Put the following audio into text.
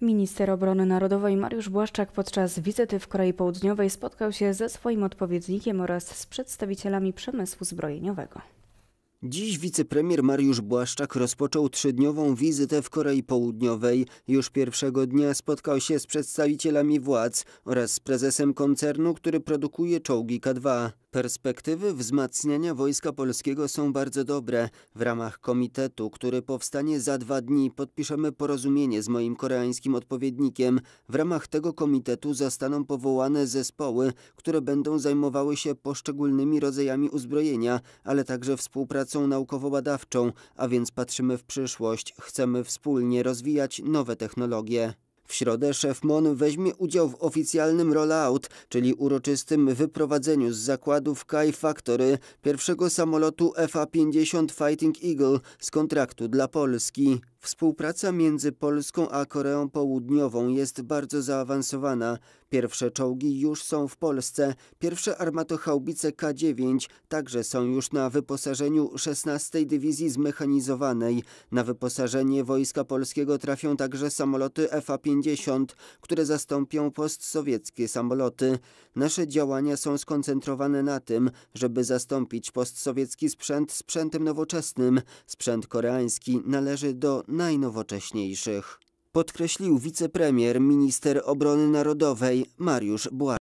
Minister Obrony Narodowej Mariusz Błaszczak podczas wizyty w Korei Południowej spotkał się ze swoim odpowiednikiem oraz z przedstawicielami przemysłu zbrojeniowego. Dziś wicepremier Mariusz Błaszczak rozpoczął trzydniową wizytę w Korei Południowej. Już pierwszego dnia spotkał się z przedstawicielami władz oraz z prezesem koncernu, który produkuje czołgi K2. Perspektywy wzmacniania Wojska Polskiego są bardzo dobre. W ramach komitetu, który powstanie za dwa dni, podpiszemy porozumienie z moim koreańskim odpowiednikiem. W ramach tego komitetu zostaną powołane zespoły, które będą zajmowały się poszczególnymi rodzajami uzbrojenia, ale także współpracą naukowo-badawczą, a więc patrzymy w przyszłość. Chcemy wspólnie rozwijać nowe technologie. W środę szef MON weźmie udział w oficjalnym rollout, czyli uroczystym wyprowadzeniu z zakładów Kai Factory pierwszego samolotu FA-50 Fighting Eagle z kontraktu dla Polski. Współpraca między Polską a Koreą Południową jest bardzo zaawansowana. Pierwsze czołgi już są w Polsce, pierwsze armatochałbice K-9 także są już na wyposażeniu 16 Dywizji Zmechanizowanej. Na wyposażenie Wojska Polskiego trafią także samoloty FA-50, które zastąpią postsowieckie samoloty. Nasze działania są skoncentrowane na tym, żeby zastąpić postsowiecki sprzęt sprzętem nowoczesnym. Sprzęt koreański należy do najnowocześniejszych. Podkreślił wicepremier, minister obrony narodowej Mariusz Błaszczak.